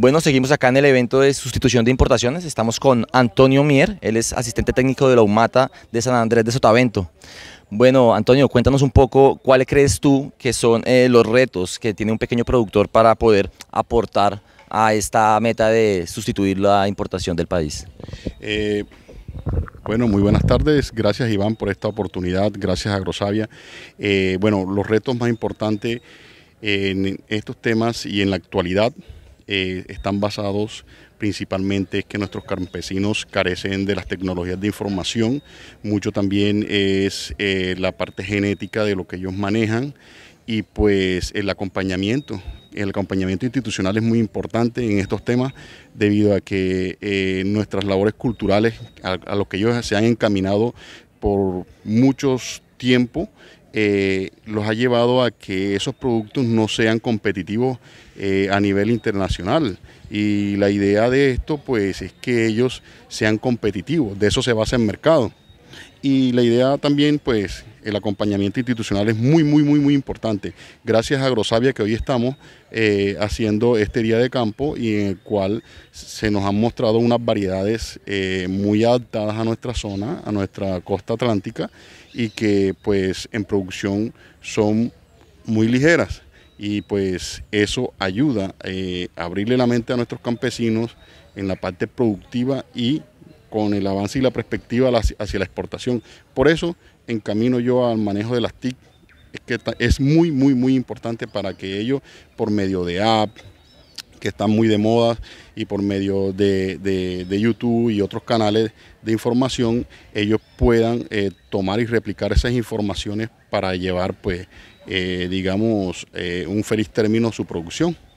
Bueno, seguimos acá en el evento de sustitución de importaciones. Estamos con Antonio Mier, él es asistente técnico de la UMATA de San Andrés de Sotavento. Bueno, Antonio, cuéntanos un poco cuáles crees tú que son eh, los retos que tiene un pequeño productor para poder aportar a esta meta de sustituir la importación del país. Eh, bueno, muy buenas tardes. Gracias Iván por esta oportunidad. Gracias a Grosavia. Eh, bueno, los retos más importantes en estos temas y en la actualidad eh, están basados principalmente es que nuestros campesinos carecen de las tecnologías de información, mucho también es eh, la parte genética de lo que ellos manejan y pues el acompañamiento. El acompañamiento institucional es muy importante en estos temas debido a que eh, nuestras labores culturales, a, lo que ellos se han encaminado por muchos tiempo eh, los ha llevado a que esos productos no sean competitivos eh, a nivel internacional. Y la idea de esto pues es que ellos sean competitivos, de eso se basa el mercado. Y la idea también pues el acompañamiento institucional es muy, muy, muy, muy importante. Gracias a Grosavia que hoy estamos eh, haciendo este día de campo y en el cual se nos han mostrado unas variedades eh, muy adaptadas a nuestra zona, a nuestra costa atlántica y que pues en producción son muy ligeras y pues eso ayuda eh, a abrirle la mente a nuestros campesinos en la parte productiva y con el avance y la perspectiva hacia la exportación. Por eso encamino yo al manejo de las TIC, es que es muy, muy, muy importante para que ellos, por medio de app, que están muy de moda, y por medio de, YouTube y otros canales de información, ellos puedan eh, tomar y replicar esas informaciones para llevar, pues, eh, digamos, eh, un feliz término a su producción.